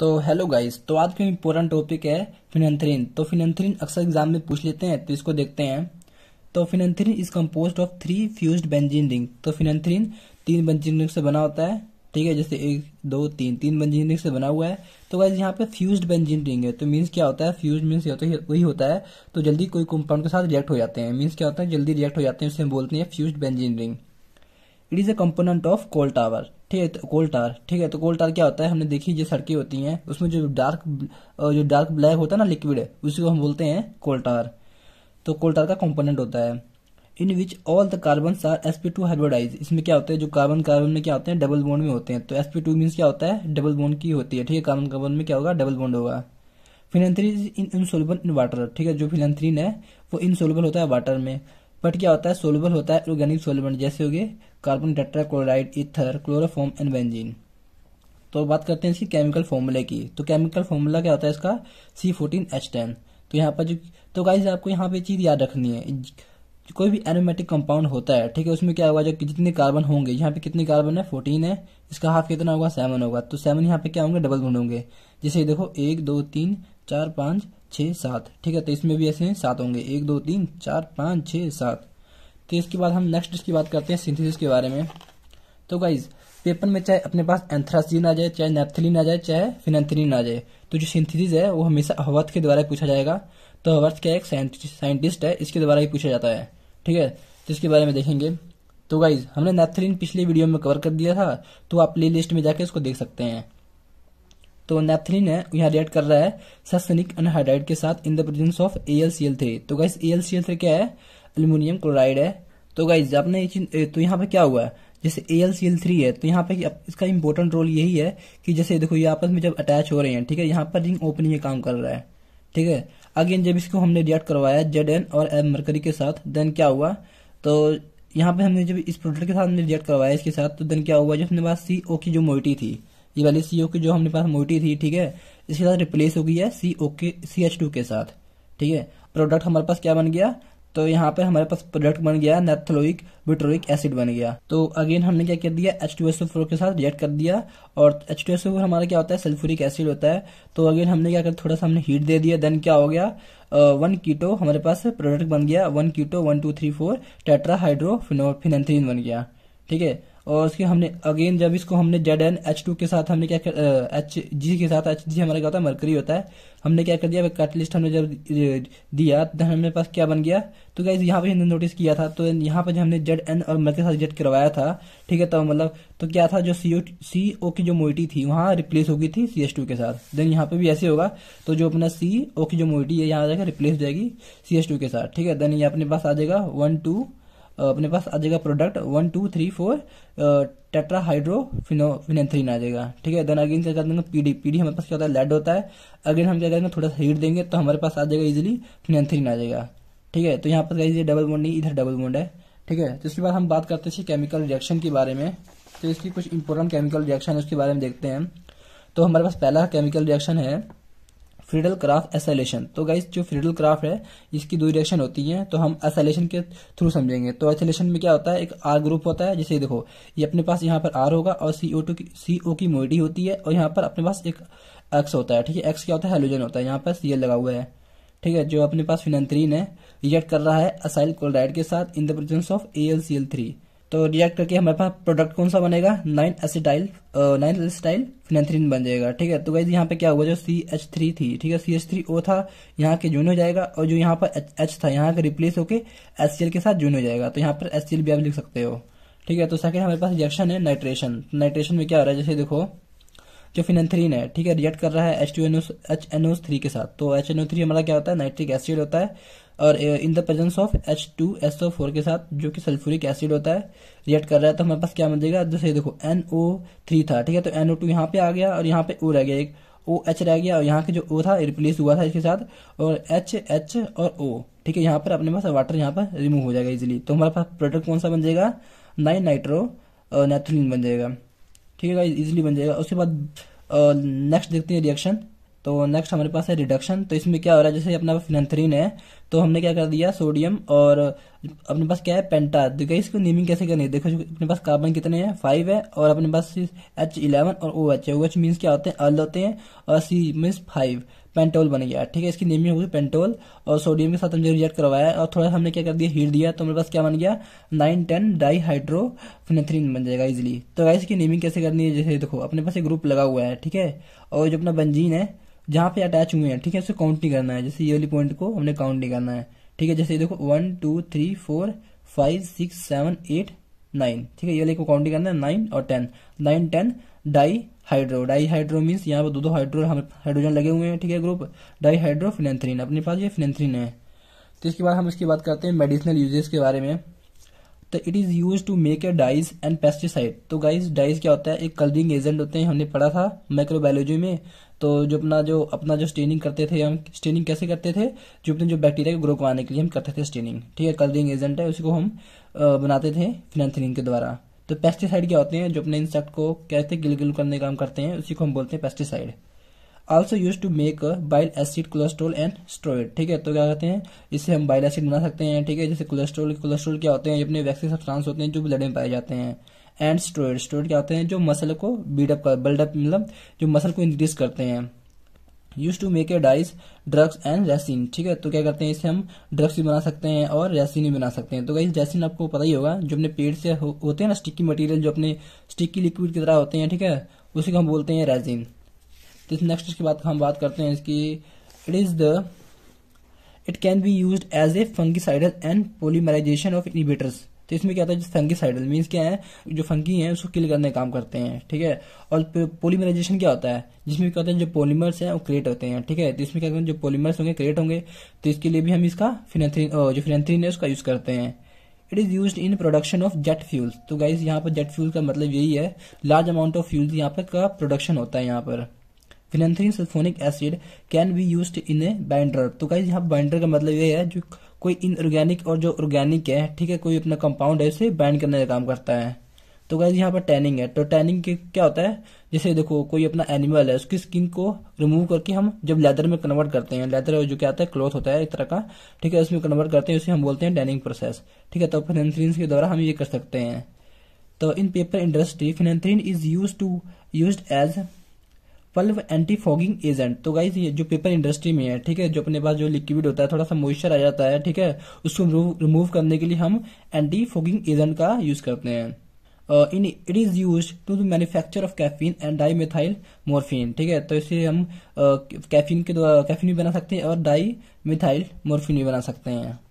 तो hello guys तो आज का इम्पोर्टेंट टॉपिक है फिनेंथ्रीन तो फिनेंथ्रीन अक्सर एग्जाम में पूछ लेते हैं तो इसको देखते हैं तो phenanthrene is compose of three fuse benzene ring तो फिनेंथ्रीन तीन बेंजीन रिंग से बना होता है ठीक है जैसे एक दो तीन तीन बेंजीन रिंग से बना हुआ है तो गाइज यहाँ पे फ्यूज्ड बेंजीन रिंग है तो मीन्स क्या होता है फ्यूज मीन्स होता वही होता है तो जल्दी कोई कंपाउंड के साथ रिएक्ट हो जाते हैं मीन्स क्या होता है जल्दी रिएक्ट हो जाते हैं उसे बोलते हैं fuse benzene ring it is a component of coal tar ठीक है तो कोल टावर ठीक है तो कोल टावर क्या होता है हमने देखी जो सड़कें होती हैं उसमें जो डार्क जो डार्क ब्लैक होता है ना लिक्विड है उसी को हम बोलते हैं कोल टावर तो कोल टावर का कंपोनेंट होता है in which all the carbon are S P two hybridise इसमें क्या होता है जो कार्बन कार्बन में क्या होते हैं डबल बॉन्ड में होते हैं तो एस पी टू मीन्स क्या होता है डबल बॉन्ड की होती है ठीक है कार्बन कार्बन में क्या होगा डबल बॉन्ड होगा phenanthrene insoluble in water ठीक है जो फिनेंथ्रीन है वो इनसोलबल होता है वाटर में बट क्या होता है सोलबल होता है ऑर्गेनिक सोलबेंट जैसे हो गए carbon tetrachloride ether chloroform and benzene तो बात करते हैं इसकी केमिकल फॉर्मूले की तो केमिकल फॉर्मूला क्या होता है इसका सी फोर्टीन एच टेन तो यहाँ पर जो तो गाइज आपको यहाँ पे चीज़ याद रखनी है कोई भी एरोमेटिक कंपाउंड होता है ठीक है उसमें क्या होगा जो जितने कार्बन होंगे यहाँ पे कितने कार्बन है फोर्टीन है इसका हाफ कितना होगा सेवन होगा तो सेवन यहाँ पे क्या होंगे डबल बॉन्ड होंगे जैसे देखो एक दो तीन चार पाँच छः सात ठीक है तो इसमें भी ऐसे सात होंगे एक दो तीन चार पाँच छः सात तो इसके बाद हम नेक्स्ट इसकी बात करते हैं सिंथेसिस के बारे में तो गाइज पेपर में चाहे अपने पास एंथ्रासिन आ जाए चाहे नेथलिन आ जाए चाहे फिनेंथलिन आ जाए तो जो सिंथेसिस है वो हमेशा हवर्थ के द्वारा पूछा जाएगा तो हवर्थ क्या एक साइंटिस्ट है इसके द्वारा ही पूछा जाता है ठीक है तो इसके बारे में देखेंगे तो गाइज हमने नेथलिन पिछले वीडियो में कवर कर दिया था तो आप प्ले लिस्ट में जाके उसको देख सकते हैं तो नेप्थलिन है यहाँ रिएक्ट कर रहा है सस्तनिक अनहाइड्राइड के साथ in the presence of A L C L three तो guys A L C L three क्या है अल्यूमिनियम क्लोराइड है तो गाइज आपने ये चीज तो यहाँ पे क्या हुआ है जैसे A L C L three है तो यहाँ पे इसका इम्पोर्टेंट रोल यही है कि जैसे देखो ये आपस में जब अटैच हो रहे हैं ठीक है यहाँ पर रिंग ओपनिंग काम कर रहा है ठीक है अगेन जब इसको हमने रिएक्ट करवाया जेड एन और एम मरकरी के साथ देन क्या हुआ तो यहाँ पे हमने जब इस प्रोडक्ट के साथ रिएक्ट करवाया इसके साथ तो देन क्या हुआ जब अपने पास सी ओ की जो मोइटी थी ये वाली सी ओ की जो हमने पास मोटी थी ठीक है इसके साथ रिप्लेस हो गई है सी ओ के सी एच टू के साथ ठीक है प्रोडक्ट हमारे पास क्या बन गया तो यहाँ पे हमारे पास प्रोडक्ट बन गया नेथलोइक विट्रोइक एसिड बन गया तो अगेन हमने क्या कर दिया H two S O four के साथ रिएक्ट कर दिया और H two S O four हमारा क्या होता है सल्फ्यूरिक एसिड होता है तो अगेन हमने क्या कर थोड़ा सा हमने हीट दे दिया देन क्या हो गया वन uh, कीटो हमारे पास प्रोडक्ट बन गया one keto one two three four tetra hydrophenanthrene बन गया ठीक है और उसके हमने अगेन जब इसको हमने जेड एन एच टू के साथ हमने क्या कर एच जी के साथ एच जी हमारा क्या होता है मरकरी होता है हमने क्या कर दिया कैटलिस्ट हमने जब दिया तो हमारे पास क्या बन गया तो क्या यहाँ पे हमने नोटिस किया था तो यहाँ पर हमने जेड एन और मरकरी के साथ जेड करवाया था ठीक है तो मतलब तो क्या था जो सी ओ सी ओ की जो मोइटी थी वहाँ रिप्लेस होगी थी सी एस टू के साथ देन यहाँ पर भी ऐसे होगा तो जो अपना सी ओ की जो मोइटी है यहाँ आ जाएगा रिप्लेस हो जाएगी सी एस टू के साथ ठीक है देन ये अपने पास आ जाएगा वन टू अपने पास आ जाएगा product one two three four tetra hydro phenanthrene आ जाएगा ठीक है देन अगेन क्या कर देंगे पीडी पीडी हमारे पास क्या होता है लेड होता है अगेन हम क्या करेंगे थोड़ा सा हीट देंगे तो हमारे पास आ जाएगा इजिली फिनेथ्रीन आ जाएगा ठीक है तो यहाँ पर कहीं डबल बोन्ड नहीं इधर डबल बोन्ड है ठीक है तो इसके बाद हम बात करते हैं केमिकल रिएक्शन के बारे में तो इसकी कुछ इंपॉर्टेंट केमिकल रिएक्शन है उसके बारे में देखते हैं तो हमारे पास पहला केमिकल रिएक्शन है फ्रीडल क्राफ्ट एसेलेशन तो गाइस जो फ्रीडल क्राफ्ट है इसकी दो रिएक्शन होती है तो हम एसेलेशन के थ्रू समझेंगे तो एसेलेशन में क्या होता है एक आर ग्रुप होता है जैसे देखो ये अपने पास यहाँ पर आर होगा और सीओ टू की ओ की मोडी होती है और यहाँ पर अपने पास एक एक्स होता है ठीक है एक्स क्या होता है हेलोजन होता है यहाँ पर सी लगा हुआ है ठीक है जो अपने पास फिनंत्रीन है रिएक्ट कर रहा है असाइल क्लोराइड के साथ in the presence of A L C L three तो रिएक्ट करके हमारे पास प्रोडक्ट कौन सा बनेगा nine acetyl nine acetyl phenanthrene बन जाएगा ठीक है तो गाइज यहाँ पे क्या हुआ जो सी एच थ्री थी ठीक है सी एच थ्री ओ था यहाँ के जून हो जाएगा और जो यहाँ पर एच था यहाँ का रिप्लेस होके एस सी एल के साथ जून हो जाएगा तो यहाँ पर एस सी एल भी आप लिख सकते हो ठीक है तो सेकंड हमारे पास रिएक्शन है नाइट्रेशन नाइट्रेशन में क्या हो रहा है जैसे देखो जो फिनथ्रीन है ठीक है रिएक्ट कर रहा है H two N H N three के साथ तो एच एन ओ थ्री हमारा क्या होता है नाइट्रिक एसिड होता है और in the presence of H two S O four के साथ जो कि सल्फ्यूरिक एसिड होता है रिएक्ट कर रहा है तो हमारे पास क्या मिल जाएगा जैसे देखो एन ओ थ्री था ठीक है तो एन ओ टू यहाँ पे आ गया और यहाँ पे ओ रह गया एक ओ एच रह गया और यहाँ के जो ओ था रिप्लेस हुआ था इसके साथ और एच एच और ओ ठीक है यहाँ पर अपने पास वाटर यहाँ पर रिमूव हो जाएगा इजिली तो हमारे पास प्रोडक्ट कौन सा बन जाएगा नाइन नाइट्रो नेथुलिन बन जाएगा ठीक है इजिली बन जाएगा उसके बाद नेक्स्ट देखते हैं रिएक्शन तो नेक्स्ट हमारे पास है रिडक्शन तो इसमें क्या हो रहा है जैसे अपना फिनथरीन है तो हमने क्या कर दिया सोडियम और अपने पास क्या है पेंटा तो इसको नेमिंग कैसे करनी है देखो अपने पास कार्बन कितने हैं फाइव है और अपने पास एच इलेवन और ओ एच है ओ एच मीन्स क्या होते हैं अल होते हैं और सी मीन्स फाइव पेंटोल बन गया ठीक है इसकी नेमिंग होगी पेंटोल और सोडियम के साथ हमने रिजेक्ट करवाया और थोड़ा हमने क्या कर दिया हीट दिया तो हमारे पास क्या बन गया नाइन टेन डाई हाइड्रोफिनेथ्रीन बन जाएगा इजिली तो गाइस की नेमिंग कैसे करनी है जैसे देखो अपने पास एक ग्रुप लगा हुआ है ठीक है और जो अपना बंजीन है जहां पे अटैच हुए हैं ठीक है उसे काउंट नहीं करना है जैसे ये वाली पॉइंट को हमने काउंट नहीं करना है ठीक है जैसे देखो one two three four five six seven eight nine ठीक है ये लेको काउंटिंग करना है नाइन और ten nine ten di hydro di hydro means यहाँ पर दो दो हाइड्रो हाइड्रोजन लगे हुए हैं ठीक है ग्रुप डाई हाइड्रो अपने पास ये फिनेथ्रीन है तो इसके बाद हम इसकी बात करते हैं मेडिसिनल यूजेस के बारे में तो it is use to make a dyes and pesticide तो गाइज डाइज क्या होता है एक कलरिंग एजेंट होते हैं हमने पढ़ा था माइक्रोबायोलॉजी में तो जो अपना जो अपना जो स्टेनिंग करते थे हम स्टेनिंग कैसे करते थे जो अपने जो बैक्टीरिया को ग्रो करवाने के लिए हम करते थे स्टेनिंग ठीक है कलरिंग एजेंट है उसको हम बनाते थे फिनेंथरिंग के द्वारा तो पेस्टिसाइड क्या होते हैं जो अपने इंसेक्ट को कैसे गिल गिल करने का काम करते हैं उसी को हम बोलते हैं pesticide also use to make bile acid cholesterol and steroid ठीक है तो क्या कहते हैं इससे हम बाइल एसिड बना सकते हैं ठीक है जैसे कोलेस्ट्रोल कोलेस्ट्रोल क्या होते हैं अपने वैक्सीन सब्सटेंस होते हैं जो ब्लड में पाए जाते हैं एंड स्ट्रोइड स्ट्रोइड क्या होते हैं जो मसल को बिल्डअप कर बिल्डअप मतलब जो मसल को इंक्रीज करते हैं use to make a dyes drugs and resin ठीक है तो क्या करते हैं इसे हम ड्रग्स भी बना सकते हैं और रेसिन भी बना सकते हैं तो कहीं रेसिन आपको पता ही होगा जो अपने पेड़ से हो, होते हैं ना स्टिकी मटेरियल जो अपने स्टिकी लिक्विड की तरह होते हैं ठीक है उसी को हम बोलते हैं रेजिन तो नेक्स्ट की बाद हम बात करते हैं इसकी it is the it can be use as a fungicidal and polymerisation of inhibitors तो इसमें क्या होता है फंगीसाइडल मीन्स क्या है जो फंगी है उसको किल करने का काम करते हैं ठीक है और पोलीमराइजेशन क्या होता है जिसमें क्या होता है जो पोलीमर्स हैं वो क्रिएट होते हैं ठीक है तो इसमें क्या होता है जो पोलीमर्स होंगे क्रिएट होंगे तो इसके लिए भी हम इसका फिनेथ्रीन जो फिनेथ्रीन है उसका यूज़ करते हैं it is use in production of jet fuels तो गाइज यहाँ पर जेट फ्यूल का मतलब यही है लार्ज अमाउंट ऑफ फ्यूल्स यहाँ पर का प्रोडक्शन होता है यहाँ पर phenanthrene sulphonic acid can be use in a binder तो कहीं यहाँ बाइंडर का मतलब ये है जो कोई इनऑर्गेनिक और जो ऑर्गेनिक है ठीक है कोई अपना कंपाउंड है उसे बाइंड करने का काम करता है तो कहीं यहाँ पर टैनिंग है तो टैनिंग के क्या होता है जैसे देखो कोई अपना एनिमल है उसकी स्किन को रिमूव करके हम जब लेदर में कन्वर्ट करते हैं लेदर जो क्या होता है क्लोथ होता है एक तरह का ठीक है उसमें कन्वर्ट करते हैं उसे हम बोलते हैं टैनिंग प्रोसेस ठीक है तो फिनेंथ्रीन के द्वारा हम ये कर सकते हैं तो in paper industry phenanthrene is use to use as pulp anti fogging agent तो गाइज ये जो पेपर इंडस्ट्री में है ठीक है जो अपने पास जो लिक्विड होता है थोड़ा सा मॉइस्चर आ जाता है ठीक है उसको रिमूव करने के लिए हम एंटी फॉगिंग एजेंट का यूज करते हैं in it is use to the manufacture of caffeine and di methyl morphine ठीक है तो इसे हम कैफीन uh, के कैफीन भी बना सकते हैं और डाई मिथाइल मोरफिन भी बना सकते हैं